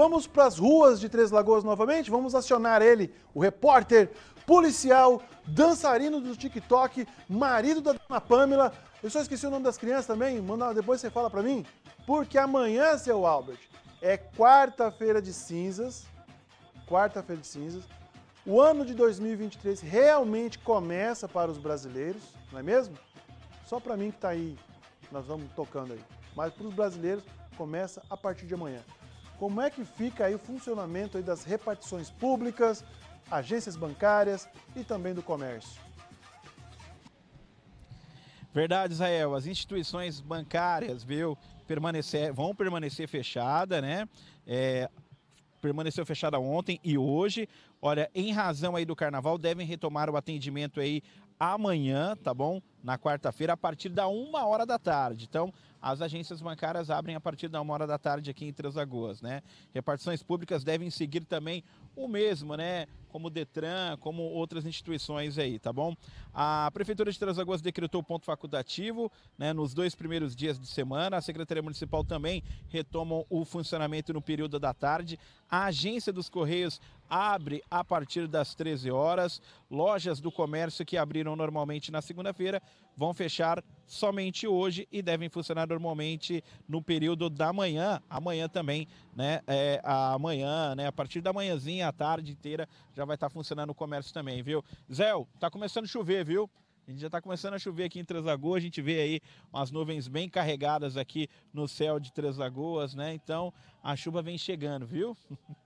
Vamos para as ruas de Três Lagoas novamente, vamos acionar ele, o repórter policial, dançarino do TikTok, marido da dona Pamela. Eu só esqueci o nome das crianças também, manda, depois você fala para mim. Porque amanhã, seu Albert, é quarta-feira de cinzas. Quarta-feira de cinzas. O ano de 2023 realmente começa para os brasileiros, não é mesmo? Só para mim que está aí, nós vamos tocando aí. Mas para os brasileiros, começa a partir de amanhã como é que fica aí o funcionamento aí das repartições públicas, agências bancárias e também do comércio. Verdade, Israel. As instituições bancárias, viu, permanecer, vão permanecer fechadas, né? É, permaneceu fechada ontem e hoje. Olha, em razão aí do carnaval, devem retomar o atendimento aí amanhã, tá bom? na quarta-feira, a partir da uma hora da tarde. Então, as agências bancárias abrem a partir da uma hora da tarde aqui em Três Lagoas, né? Repartições públicas devem seguir também o mesmo, né? Como o Detran, como outras instituições aí, tá bom? A Prefeitura de Três Lagoas decretou ponto facultativo, né? Nos dois primeiros dias de semana, a Secretaria Municipal também retoma o funcionamento no período da tarde. A Agência dos Correios abre a partir das 13 horas. Lojas do comércio que abriram normalmente na segunda-feira vão fechar somente hoje e devem funcionar normalmente no período da manhã. Amanhã também, né? É, amanhã, né? A partir da manhãzinha, a tarde inteira, já vai estar tá funcionando o comércio também, viu? Zé, tá começando a chover, viu? A gente já está começando a chover aqui em Três Lagoas, a gente vê aí umas nuvens bem carregadas aqui no céu de Três Lagoas, né? Então a chuva vem chegando, viu?